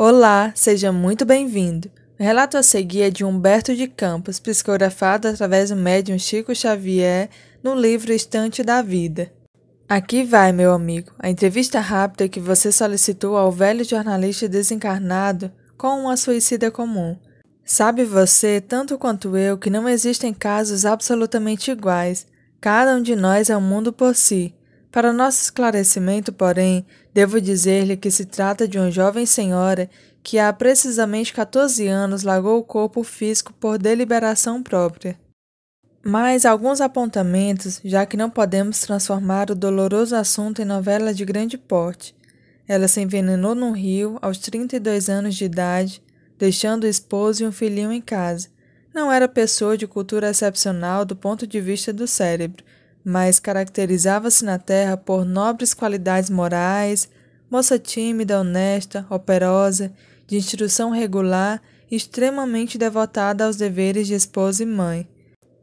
Olá, seja muito bem-vindo. O relato a seguir é de Humberto de Campos, psicografado através do médium Chico Xavier no livro Estante da Vida. Aqui vai, meu amigo, a entrevista rápida que você solicitou ao velho jornalista desencarnado com uma suicida comum. Sabe você, tanto quanto eu, que não existem casos absolutamente iguais. Cada um de nós é um mundo por si. Para nosso esclarecimento, porém, devo dizer-lhe que se trata de uma jovem senhora que há precisamente 14 anos largou o corpo físico por deliberação própria. Mas alguns apontamentos, já que não podemos transformar o doloroso assunto em novela de grande porte. Ela se envenenou num rio aos 32 anos de idade, deixando o esposo e um filhinho em casa. Não era pessoa de cultura excepcional do ponto de vista do cérebro, mas caracterizava-se na terra por nobres qualidades morais, moça tímida, honesta, operosa, de instrução regular e extremamente devotada aos deveres de esposa e mãe.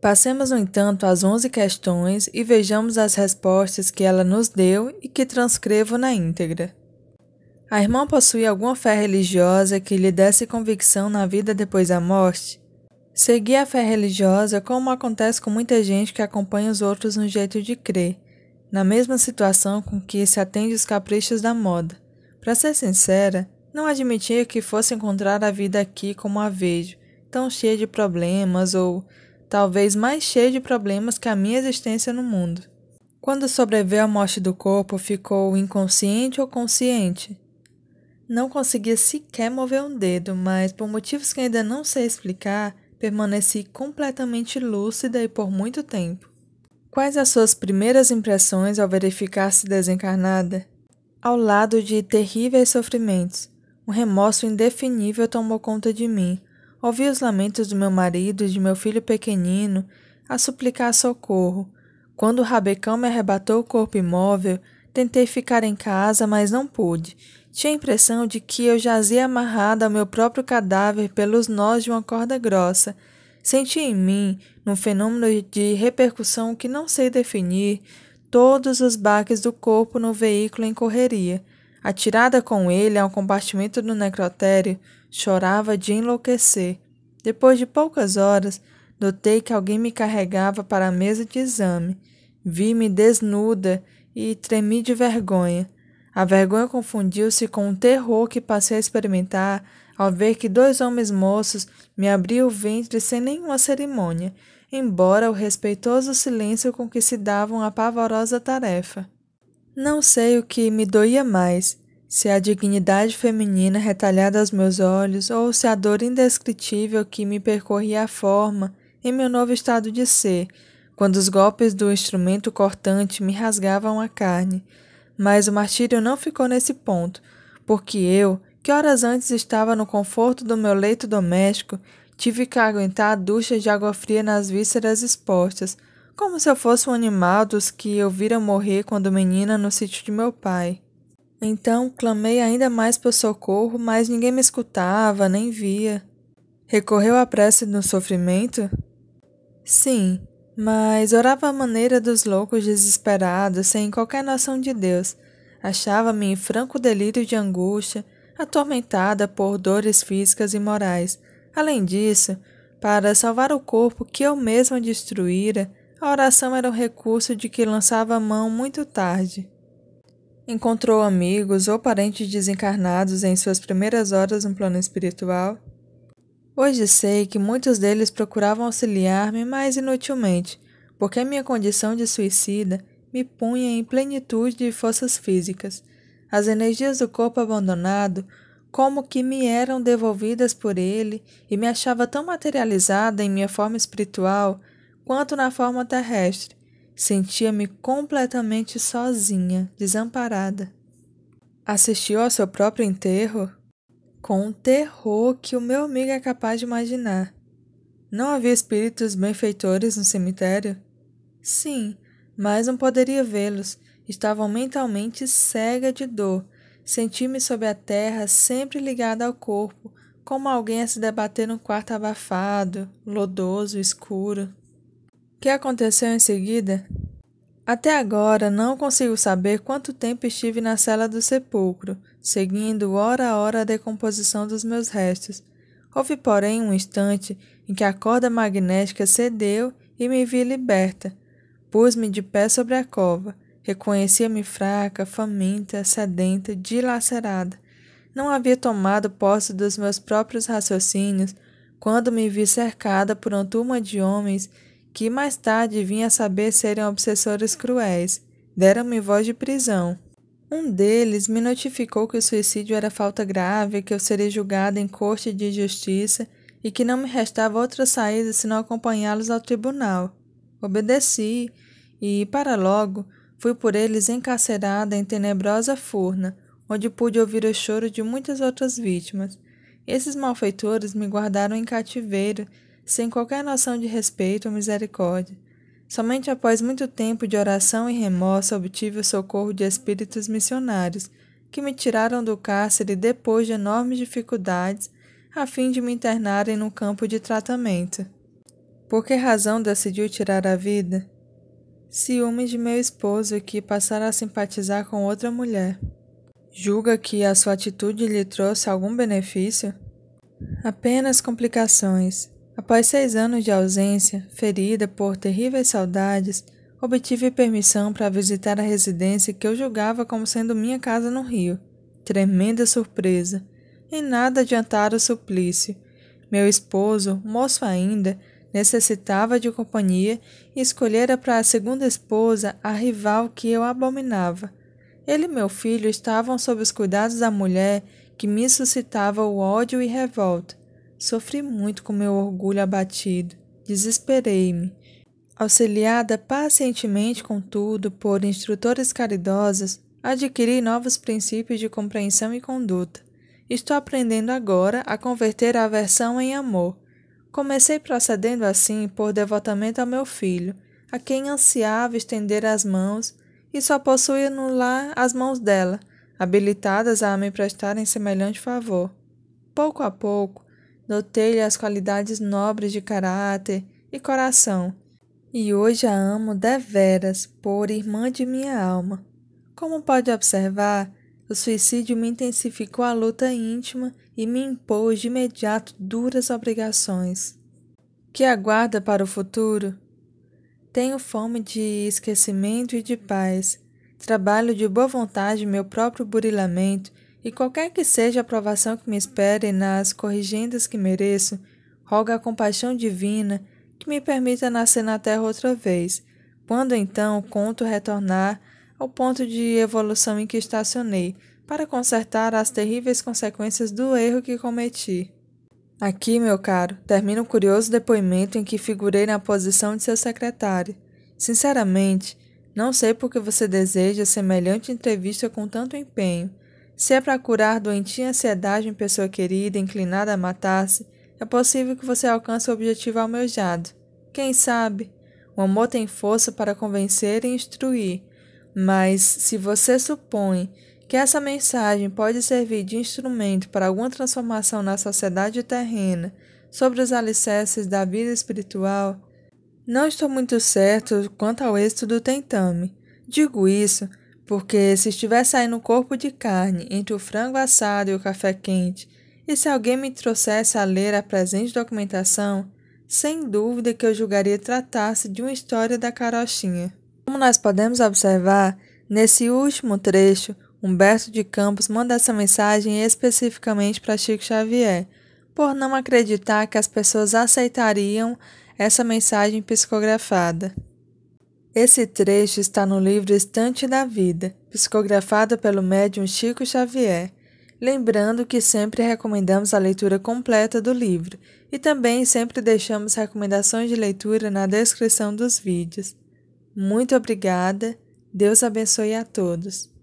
Passemos, no entanto, às onze questões e vejamos as respostas que ela nos deu e que transcrevo na íntegra. A irmã possuía alguma fé religiosa que lhe desse convicção na vida depois da morte? Seguir a fé religiosa, como acontece com muita gente que acompanha os outros no jeito de crer, na mesma situação com que se atende os caprichos da moda. Para ser sincera, não admitia que fosse encontrar a vida aqui como a vejo, tão cheia de problemas ou talvez mais cheia de problemas que a minha existência no mundo. Quando sobreveio a morte do corpo, ficou inconsciente ou consciente? Não conseguia sequer mover um dedo, mas por motivos que ainda não sei explicar, permaneci completamente lúcida e por muito tempo. Quais as suas primeiras impressões ao verificar-se desencarnada? Ao lado de terríveis sofrimentos, um remorso indefinível tomou conta de mim. Ouvi os lamentos do meu marido e de meu filho pequenino a suplicar socorro. Quando o rabecão me arrebatou o corpo imóvel, Tentei ficar em casa, mas não pude. Tinha a impressão de que eu jazia amarrada ao meu próprio cadáver pelos nós de uma corda grossa. Senti em mim, num fenômeno de repercussão que não sei definir, todos os baques do corpo no veículo em correria. Atirada com ele ao compartimento do necrotério, chorava de enlouquecer. Depois de poucas horas, notei que alguém me carregava para a mesa de exame. Vi-me desnuda e tremi de vergonha. A vergonha confundiu-se com o terror que passei a experimentar ao ver que dois homens moços me abriam o ventre sem nenhuma cerimônia, embora o respeitoso silêncio com que se davam a pavorosa tarefa. Não sei o que me doía mais, se a dignidade feminina retalhada aos meus olhos ou se a dor indescritível que me percorria a forma em meu novo estado de ser, quando os golpes do instrumento cortante me rasgavam a carne. Mas o martírio não ficou nesse ponto, porque eu, que horas antes estava no conforto do meu leito doméstico, tive que aguentar a ducha de água fria nas vísceras expostas, como se eu fosse um animal dos que eu vira morrer quando menina no sítio de meu pai. Então clamei ainda mais por socorro, mas ninguém me escutava, nem via. Recorreu à prece no sofrimento? Sim, mas orava à maneira dos loucos desesperados, sem qualquer noção de Deus. Achava-me em franco delírio de angústia, atormentada por dores físicas e morais. Além disso, para salvar o corpo que eu mesma destruíra, a oração era um recurso de que lançava a mão muito tarde. Encontrou amigos ou parentes desencarnados em suas primeiras horas no plano espiritual? Hoje sei que muitos deles procuravam auxiliar-me, mas inutilmente, porque a minha condição de suicida me punha em plenitude de forças físicas. As energias do corpo abandonado, como que me eram devolvidas por ele, e me achava tão materializada em minha forma espiritual quanto na forma terrestre. Sentia-me completamente sozinha, desamparada. Assistiu ao seu próprio enterro? com um terror que o meu amigo é capaz de imaginar. Não havia espíritos benfeitores no cemitério? Sim, mas não poderia vê-los. Estava mentalmente cega de dor. Senti-me sob a terra, sempre ligada ao corpo, como alguém a se debater num quarto abafado, lodoso, escuro. O que aconteceu em seguida? Até agora não consigo saber quanto tempo estive na cela do sepulcro, seguindo hora a hora a decomposição dos meus restos. Houve, porém, um instante em que a corda magnética cedeu e me vi liberta. Pus-me de pé sobre a cova. Reconhecia-me fraca, faminta, sedenta, dilacerada. Não havia tomado posse dos meus próprios raciocínios quando me vi cercada por uma turma de homens que mais tarde vinha saber serem obsessores cruéis. Deram-me voz de prisão. Um deles me notificou que o suicídio era falta grave, que eu seria julgada em corte de justiça e que não me restava outra saída senão acompanhá-los ao tribunal. Obedeci e, para logo, fui por eles encarcerada em tenebrosa furna, onde pude ouvir o choro de muitas outras vítimas. Esses malfeitores me guardaram em cativeiro sem qualquer noção de respeito ou misericórdia. Somente após muito tempo de oração e remorso obtive o socorro de espíritos missionários, que me tiraram do cárcere depois de enormes dificuldades, a fim de me internarem no campo de tratamento. Por que razão decidiu tirar a vida? Ciúmes de meu esposo que passara a simpatizar com outra mulher. Julga que a sua atitude lhe trouxe algum benefício? Apenas complicações. Após seis anos de ausência, ferida por terríveis saudades, obtive permissão para visitar a residência que eu julgava como sendo minha casa no Rio. Tremenda surpresa! Em nada adiantara o suplício. Meu esposo, moço ainda, necessitava de companhia e escolhera para a segunda esposa a rival que eu abominava. Ele e meu filho estavam sob os cuidados da mulher que me suscitava o ódio e revolta. Sofri muito com meu orgulho abatido. Desesperei-me. Auxiliada pacientemente, contudo, por instrutores caridosos, adquiri novos princípios de compreensão e conduta. Estou aprendendo agora a converter a aversão em amor. Comecei procedendo assim por devotamento ao meu filho, a quem ansiava estender as mãos e só possuía no lar as mãos dela, habilitadas a me prestarem semelhante favor. Pouco a pouco, Notei-lhe as qualidades nobres de caráter e coração, e hoje a amo deveras por irmã de minha alma. Como pode observar, o suicídio me intensificou a luta íntima e me impôs de imediato duras obrigações. Que aguarda para o futuro? Tenho fome de esquecimento e de paz. Trabalho de boa vontade meu próprio burilamento e qualquer que seja a provação que me espere nas corrigendas que mereço, roga a compaixão divina que me permita nascer na terra outra vez, quando então conto retornar ao ponto de evolução em que estacionei, para consertar as terríveis consequências do erro que cometi. Aqui, meu caro, termina o curioso depoimento em que figurei na posição de seu secretário. Sinceramente, não sei por que você deseja semelhante entrevista com tanto empenho. Se é para curar doentia ansiedade em pessoa querida, inclinada a matar-se, é possível que você alcance o objetivo almejado. Quem sabe? O amor tem força para convencer e instruir, mas se você supõe que essa mensagem pode servir de instrumento para alguma transformação na sociedade terrena sobre os alicerces da vida espiritual, não estou muito certo quanto ao êxito do tentame. Digo isso porque se estiver saindo um corpo de carne entre o frango assado e o café quente, e se alguém me trouxesse a ler a presente documentação, sem dúvida que eu julgaria tratar-se de uma história da carochinha. Como nós podemos observar, nesse último trecho, Humberto de Campos manda essa mensagem especificamente para Chico Xavier, por não acreditar que as pessoas aceitariam essa mensagem psicografada. Esse trecho está no livro Estante da Vida, psicografado pelo médium Chico Xavier. Lembrando que sempre recomendamos a leitura completa do livro e também sempre deixamos recomendações de leitura na descrição dos vídeos. Muito obrigada, Deus abençoe a todos.